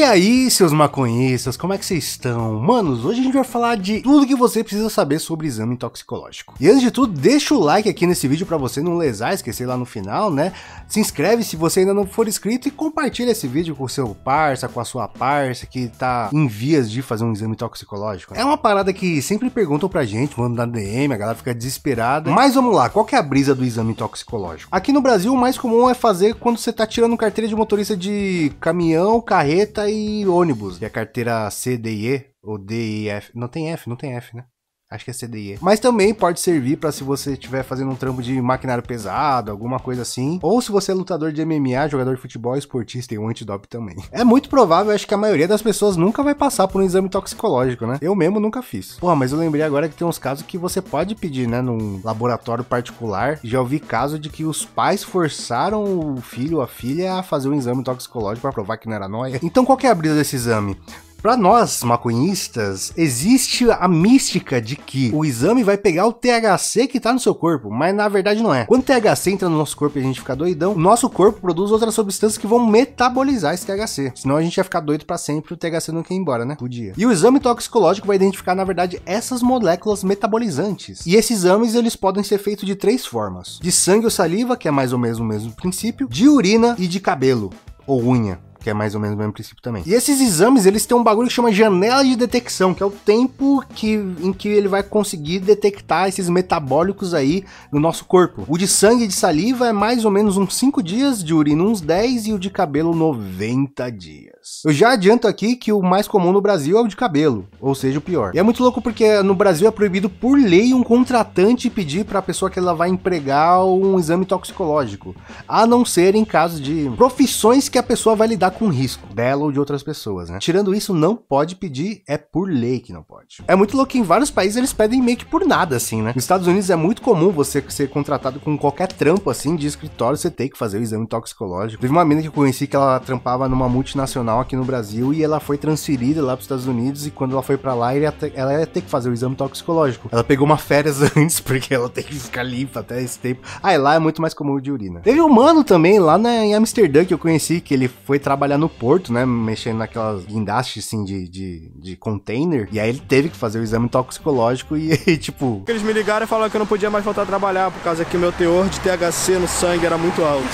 E aí, seus maconhistas, como é que vocês estão? Manos, hoje a gente vai falar de tudo que você precisa saber sobre exame toxicológico. E antes de tudo, deixa o like aqui nesse vídeo para você não lesar, esquecer lá no final, né? Se inscreve se você ainda não for inscrito e compartilha esse vídeo com o seu parça, com a sua parça que tá em vias de fazer um exame toxicológico. É uma parada que sempre perguntam pra gente, mano, na DM, a galera fica desesperada. Mas vamos lá, qual que é a brisa do exame toxicológico? Aqui no Brasil, o mais comum é fazer quando você tá tirando carteira de motorista de caminhão, carreta e ônibus, que é a carteira C, D e E, ou D e F. Não tem F, não tem F, né? Acho que é CDE. Mas também pode servir para se você estiver fazendo um trampo de maquinário pesado, alguma coisa assim. Ou se você é lutador de MMA, jogador de futebol, esportista e um antidop também. É muito provável, acho que a maioria das pessoas nunca vai passar por um exame toxicológico, né? Eu mesmo nunca fiz. Pô, mas eu lembrei agora que tem uns casos que você pode pedir, né? Num laboratório particular. Já ouvi caso de que os pais forçaram o filho ou a filha a fazer um exame toxicológico para provar que não era nóia. Então qual que é a brisa desse exame? Para nós, maconhistas, existe a mística de que o exame vai pegar o THC que tá no seu corpo, mas na verdade não é. Quando o THC entra no nosso corpo e a gente fica doidão, nosso corpo produz outras substâncias que vão metabolizar esse THC. Senão a gente ia ficar doido para sempre e o THC quer ia embora, né? Podia. E o exame toxicológico vai identificar, na verdade, essas moléculas metabolizantes. E esses exames, eles podem ser feitos de três formas. De sangue ou saliva, que é mais ou menos o mesmo princípio, de urina e de cabelo ou unha que é mais ou menos o mesmo princípio também. E esses exames, eles têm um bagulho que chama janela de detecção, que é o tempo que, em que ele vai conseguir detectar esses metabólicos aí no nosso corpo. O de sangue e de saliva é mais ou menos uns 5 dias, de urina uns 10 e o de cabelo 90 dias. Eu já adianto aqui que o mais comum no Brasil é o de cabelo, ou seja, o pior. E é muito louco porque no Brasil é proibido por lei um contratante pedir para a pessoa que ela vai empregar um exame toxicológico, a não ser em caso de profissões que a pessoa vai lidar lidar com risco dela ou de outras pessoas, né? Tirando isso, não pode pedir, é por lei que não pode. É muito louco que em vários países eles pedem meio que por nada, assim, né? Nos Estados Unidos é muito comum você ser contratado com qualquer trampo, assim, de escritório, você tem que fazer o exame toxicológico. Teve uma menina que eu conheci que ela trampava numa multinacional aqui no Brasil e ela foi transferida lá para os Estados Unidos e quando ela foi para lá, ela ia ter que fazer o exame toxicológico. Ela pegou uma férias antes porque ela tem que ficar limpa até esse tempo. Aí ah, lá é muito mais comum de urina. Teve um mano também lá na, em Amsterdã que eu conheci que ele foi trabalhar trabalhar no porto, né? Mexendo naquelas guindastes, assim, de, de, de container. E aí ele teve que fazer o exame toxicológico e, e tipo... Eles me ligaram e falaram que eu não podia mais voltar a trabalhar, por causa que meu teor de THC no sangue era muito alto.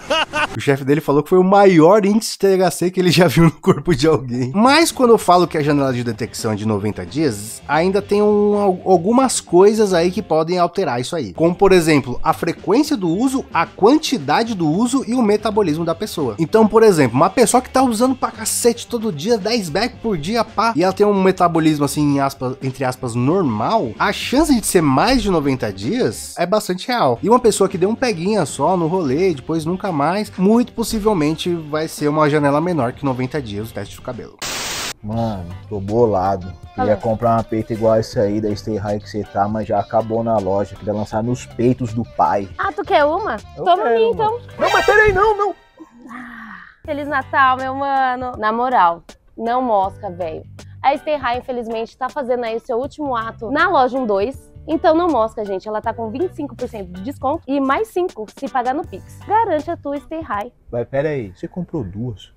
o chefe dele falou que foi o maior índice de THC que ele já viu no corpo de alguém. Mas quando eu falo que a janela de detecção é de 90 dias, ainda tem um, algumas coisas aí que podem alterar isso aí. Como, por exemplo, a frequência do uso, a quantidade do uso e o metabolismo da pessoa. Então, por exemplo, uma uma pessoa que tá usando pra cacete todo dia, 10 back por dia, pá, e ela tem um metabolismo, assim, aspas, entre aspas, normal, a chance de ser mais de 90 dias é bastante real. E uma pessoa que deu um peguinha só no rolê, depois nunca mais, muito possivelmente vai ser uma janela menor que 90 dias o teste do cabelo. Mano, tô bolado. Queria comprar uma peita igual essa aí da Stay High que você tá, mas já acabou na loja. Queria lançar nos peitos do pai. Ah, tu quer uma? Eu Toma minha então. Não, mas peraí, não, não. Ah. Feliz Natal, meu mano. Na moral, não mosca, velho. A Esterra, infelizmente, tá fazendo aí o seu último ato na loja 12. Então não mosca, gente. Ela tá com 25% de desconto e mais 5 se pagar no Pix. Garante a tua Stay High. Vai, pera aí, você comprou duas?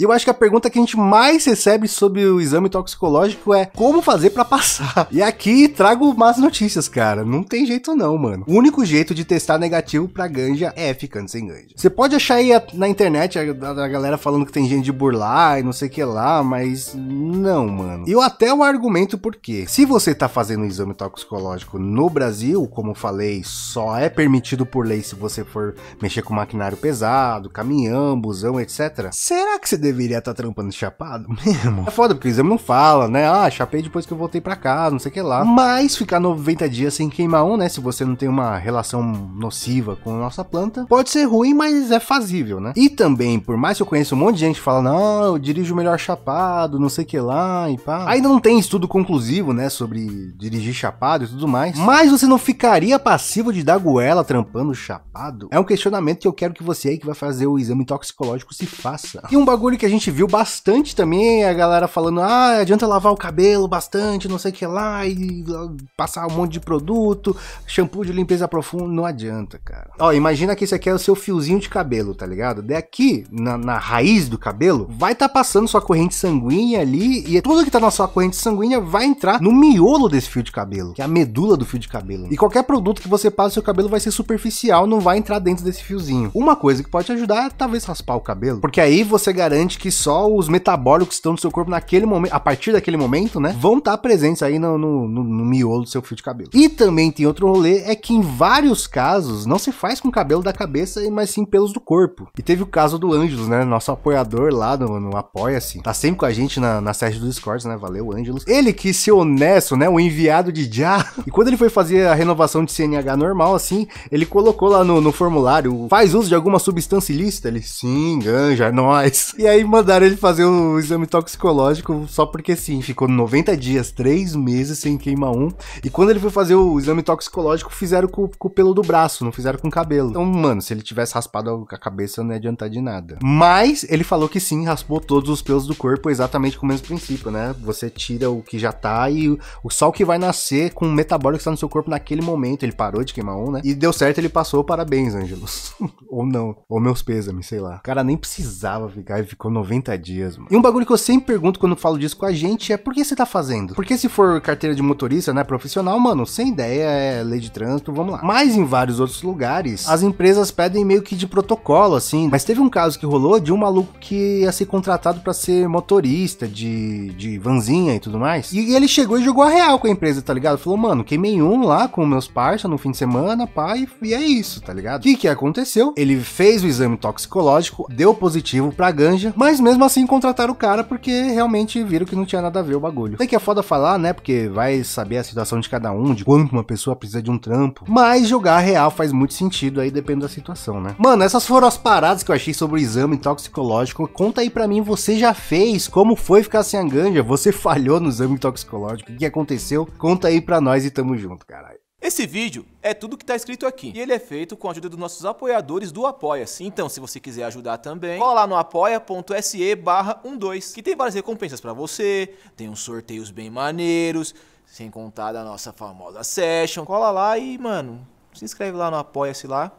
E eu acho que a pergunta que a gente mais recebe sobre o exame toxicológico é como fazer para passar. E aqui trago más notícias, cara. Não tem jeito não, mano. O único jeito de testar negativo para ganja é ficando sem ganja. Você pode achar aí na internet a, a, galera falando que tem gente de burlar e não sei o que lá, mas não, mano. E eu até o argumento porque se você tá fazendo um exame toxicológico no Brasil, como falei, só é permitido por lei se você for mexer com maquinário pesado, caminhão, busão, etc. Será que você deveria estar tá trampando chapado mesmo. É foda, porque o exame não fala, né? Ah, chapei depois que eu voltei pra casa, não sei o que lá. Mas ficar 90 dias sem queimar um, né? Se você não tem uma relação nociva com a nossa planta, pode ser ruim, mas é fazível, né? E também, por mais que eu conheça um monte de gente que fala, não, eu dirijo melhor chapado, não sei o que lá e pá. Ainda não tem estudo conclusivo, né? Sobre dirigir chapado e tudo mais. Mas você não ficaria passivo de dar goela trampando chapado? É um questionamento que eu quero que você aí que vai fazer o exame toxicológico se faça. E um bagulho bagulho que a gente viu bastante também, a galera falando, ah, adianta lavar o cabelo bastante, não sei o que lá, e ah, passar um monte de produto, shampoo de limpeza profunda, não adianta, cara. Ó, imagina que esse aqui é o seu fiozinho de cabelo, tá ligado? Daqui, na, na raiz do cabelo, vai estar tá passando sua corrente sanguínea ali, e tudo que tá na sua corrente sanguínea vai entrar no miolo desse fio de cabelo, que é a medula do fio de cabelo. E qualquer produto que você passa, seu cabelo vai ser superficial, não vai entrar dentro desse fiozinho. Uma coisa que pode ajudar é talvez raspar o cabelo, porque aí você garante que só os metabólicos que estão no seu corpo naquele momento, a partir daquele momento, né, vão estar presentes aí no, no, no, no miolo do seu fio de cabelo. E também tem outro rolê, é que em vários casos não se faz com cabelo da cabeça, mas sim pelos do corpo. E teve o caso do Ângelos, né, nosso apoiador lá no, no Apoia-se, tá sempre com a gente na, na sede do Discord, né, valeu Ângelos. Ele que se honesto, né, o enviado de já, e quando ele foi fazer a renovação de CNH normal, assim, ele colocou lá no, no formulário, faz uso de alguma substância ilícita? Ele, sim, ganja, é nós. E aí mandaram ele fazer o exame toxicológico só porque sim. Ficou 90 dias, 3 meses sem queimar um. E quando ele foi fazer o exame toxicológico, fizeram com, com o pelo do braço, não fizeram com o cabelo. Então, mano, se ele tivesse raspado a cabeça, não ia adiantar de nada. Mas ele falou que sim, raspou todos os pelos do corpo exatamente com o mesmo princípio, né? Você tira o que já tá e o sol que vai nascer com o metabólico que está no seu corpo naquele momento. Ele parou de queimar um, né? E deu certo, ele passou. Parabéns, Ângelos. Ou não. Ou meus pêsames, sei lá. O cara nem precisava ficar ficou 90 dias, mano. E um bagulho que eu sempre pergunto quando falo disso com a gente é por que você tá fazendo? Porque se for carteira de motorista, né, profissional, mano, sem ideia, é lei de trânsito, vamos lá. Mas em vários outros lugares, as empresas pedem meio que de protocolo, assim. Mas teve um caso que rolou de um maluco que ia ser contratado para ser motorista de, de vanzinha e tudo mais. E ele chegou e jogou a real com a empresa, tá ligado? Falou, mano, queimei um lá com meus parça no fim de semana, pai, e é isso, tá ligado? O que que aconteceu? Ele fez o exame toxicológico, deu positivo pra ganja, seja. Mas mesmo assim contrataram o cara porque realmente viram que não tinha nada a ver o bagulho. Sei é que é foda falar, né? Porque vai saber a situação de cada um, de quanto uma pessoa precisa de um trampo. Mas jogar real faz muito sentido aí, depende da situação, né? Mano, essas foram as paradas que eu achei sobre o exame toxicológico. Conta aí pra mim, você já fez? Como foi ficar sem a ganja? Você falhou no exame toxicológico? O que aconteceu? Conta aí pra nós e tamo junto, caralho. Esse vídeo é tudo que está escrito aqui. E ele é feito com a ajuda dos nossos apoiadores do Apoia-se. Então, se você quiser ajudar também, cola lá no apoia.se barra 12, que tem várias recompensas para você, tem uns sorteios bem maneiros, sem contar da nossa famosa session. Cola lá e, mano, se inscreve lá no Apoia-se lá.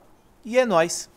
E é nóis!